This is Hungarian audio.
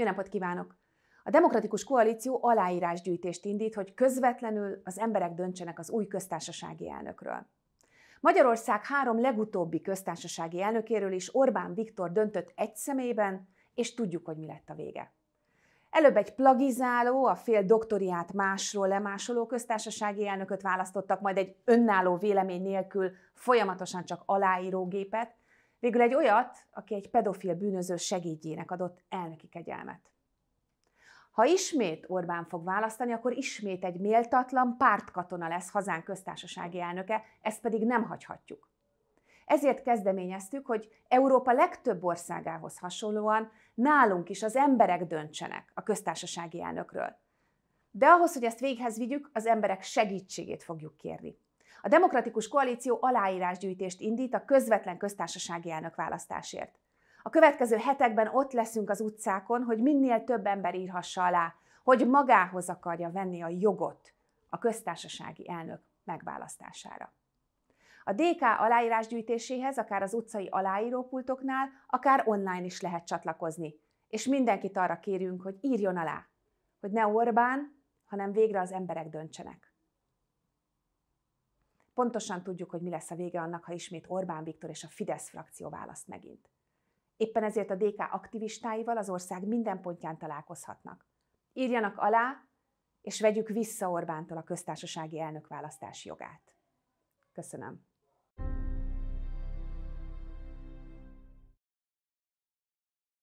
Jó napot kívánok! A Demokratikus Koalíció aláírásgyűjtést indít, hogy közvetlenül az emberek döntsenek az új köztársasági elnökről. Magyarország három legutóbbi köztársasági elnökéről is Orbán Viktor döntött egy szemében, és tudjuk, hogy mi lett a vége. Előbb egy plagizáló, a fél doktoriát másról lemásoló köztársasági elnököt választottak, majd egy önálló vélemény nélkül folyamatosan csak aláírógépet, Végül egy olyat, aki egy pedofil bűnöző segédjének adott elnöki kegyelmet. Ha ismét Orbán fog választani, akkor ismét egy méltatlan pártkatona lesz hazánk köztársasági elnöke, ezt pedig nem hagyhatjuk. Ezért kezdeményeztük, hogy Európa legtöbb országához hasonlóan nálunk is az emberek döntsenek a köztársasági elnökről. De ahhoz, hogy ezt véghez vigyük, az emberek segítségét fogjuk kérni. A Demokratikus Koalíció aláírásgyűjtést indít a közvetlen köztársasági elnök választásért. A következő hetekben ott leszünk az utcákon, hogy minél több ember írhassa alá, hogy magához akarja venni a jogot a köztársasági elnök megválasztására. A DK aláírásgyűjtéséhez akár az utcai aláírópultoknál, akár online is lehet csatlakozni. És mindenkit arra kérünk, hogy írjon alá, hogy ne Orbán, hanem végre az emberek döntsenek. Pontosan tudjuk, hogy mi lesz a vége annak, ha ismét Orbán Viktor és a Fidesz frakció választ megint. Éppen ezért a DK aktivistáival az ország minden pontján találkozhatnak. Írjanak alá, és vegyük vissza Orbántól a köztársasági elnök választási jogát. Köszönöm.